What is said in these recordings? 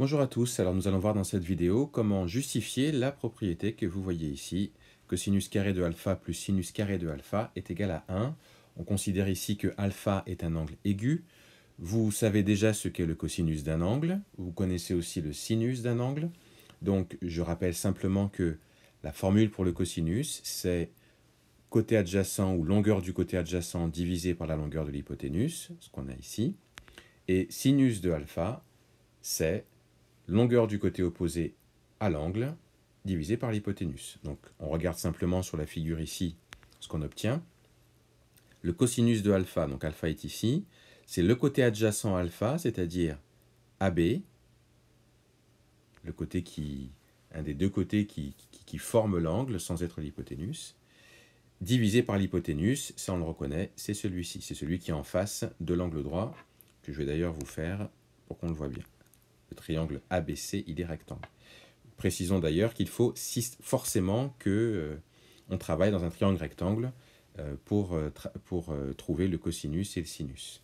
Bonjour à tous, alors nous allons voir dans cette vidéo comment justifier la propriété que vous voyez ici, que carré de alpha plus sinus carré de alpha est égal à 1. On considère ici que alpha est un angle aigu. Vous savez déjà ce qu'est le cosinus d'un angle, vous connaissez aussi le sinus d'un angle. Donc je rappelle simplement que la formule pour le cosinus, c'est côté adjacent ou longueur du côté adjacent divisé par la longueur de l'hypoténuse, ce qu'on a ici. Et sinus de alpha, c'est longueur du côté opposé à l'angle divisé par l'hypoténuse. Donc on regarde simplement sur la figure ici ce qu'on obtient. Le cosinus de alpha, donc alpha est ici, c'est le côté adjacent à alpha, c'est-à-dire AB, le côté qui, un des deux côtés qui, qui, forme l'angle sans être l'hypoténuse, divisé par l'hypoténuse, ça on le reconnaît, c'est celui-ci, c'est celui qui est en face de l'angle droit, que je vais d'ailleurs vous faire pour qu'on le voit bien triangle ABC, il est rectangle. Précisons d'ailleurs qu'il faut forcément que euh, on travaille dans un triangle rectangle euh, pour, euh, pour trouver le cosinus et le sinus.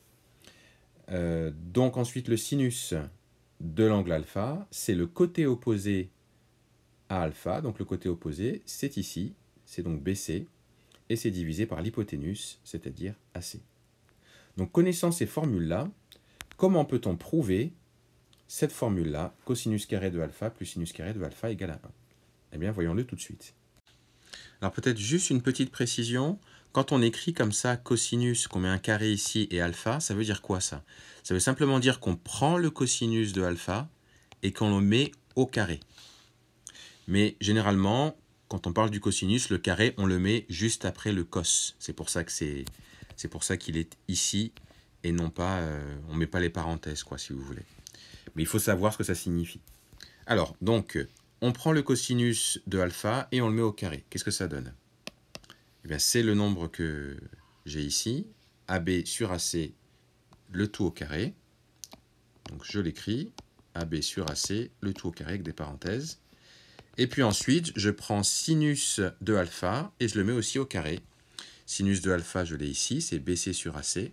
donc ensuite, le sinus de l'angle alpha, c'est le côté opposé à alpha. Donc le côté opposé, c'est ici, c'est donc BC, et c'est divisé par l'hypoténuse, c'est-à-dire AC. Donc connaissant ces formules-là, comment peut-on prouver cette formule-là, cosinus carré de alpha plus sinus carré de alpha égale à 1. Eh bien, voyons-le tout de suite. Alors peut-être juste une petite précision. Quand on écrit comme ça cosinus, qu'on met un carré ici et alpha, ça veut dire quoi ça Ça veut simplement dire qu'on prend le cosinus de alpha et qu'on le met au carré. Mais généralement, quand on parle du cosinus, le carré, on le met juste après le cos. C'est pour ça que c'est, c'est pour ça qu'il est ici et non pas, euh, on met pas les parenthèses quoi, si vous voulez il faut savoir ce que ça signifie. Alors, donc, on prend le cosinus de alpha et on le met au carré. Qu'est-ce que ça donne eh c'est le nombre que j'ai ici, AB sur AC, le tout au carré. Donc je l'écris, AB sur AC, le tout au carré avec des parenthèses. Et puis ensuite, je prends sinus de alpha et je le mets aussi au carré. Sinus de alpha, je l'ai ici, c'est BC sur AC.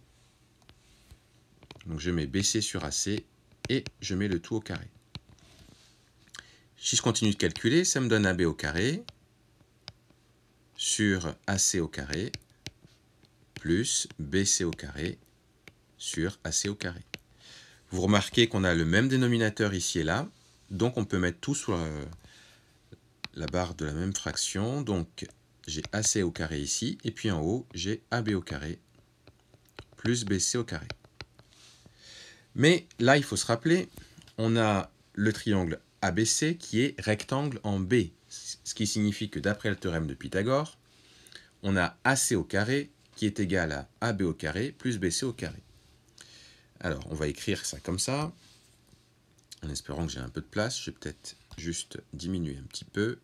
Donc je mets BC sur AC et je mets le tout au carré. Si je continue de calculer, ça me donne AB au carré sur AC au carré plus BC au carré sur AC au carré. Vous remarquez qu'on a le même dénominateur ici et là, donc on peut mettre tout sur la, barre de la même fraction. Donc j'ai AC au carré ici, et puis en haut, j'ai AB au carré plus BC au carré. Mais là, il faut se rappeler, on a le triangle ABC qui est rectangle en B, ce qui signifie que d'après le théorème de Pythagore, on a AC au carré qui est égal à AB au carré plus BC au carré. Alors, on va écrire ça comme ça, en espérant que j'ai un peu de place. Je vais peut-être juste diminuer un petit peu.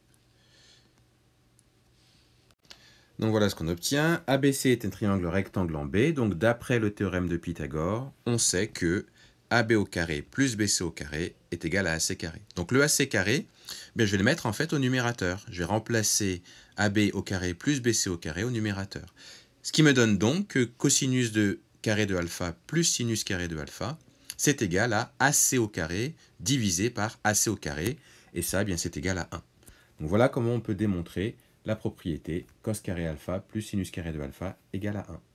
Donc voilà ce qu'on obtient. ABC est un triangle rectangle en B, donc d'après le théorème de Pythagore, on sait que AB au carré plus BC au carré est égal à AC carré. Donc le AC carré, ben, je vais le mettre en fait au numérateur. Je vais remplacer AB au carré plus BC au carré au numérateur. Ce qui me donne donc que cosinus de carré de alpha plus sinus carré de alpha, c'est égal à AC au carré divisé par AC au carré. Et ça, eh bien, c'est égal à 1. Donc voilà comment on peut démontrer la propriété cos carré alpha plus sinus carré de alpha égale à 1.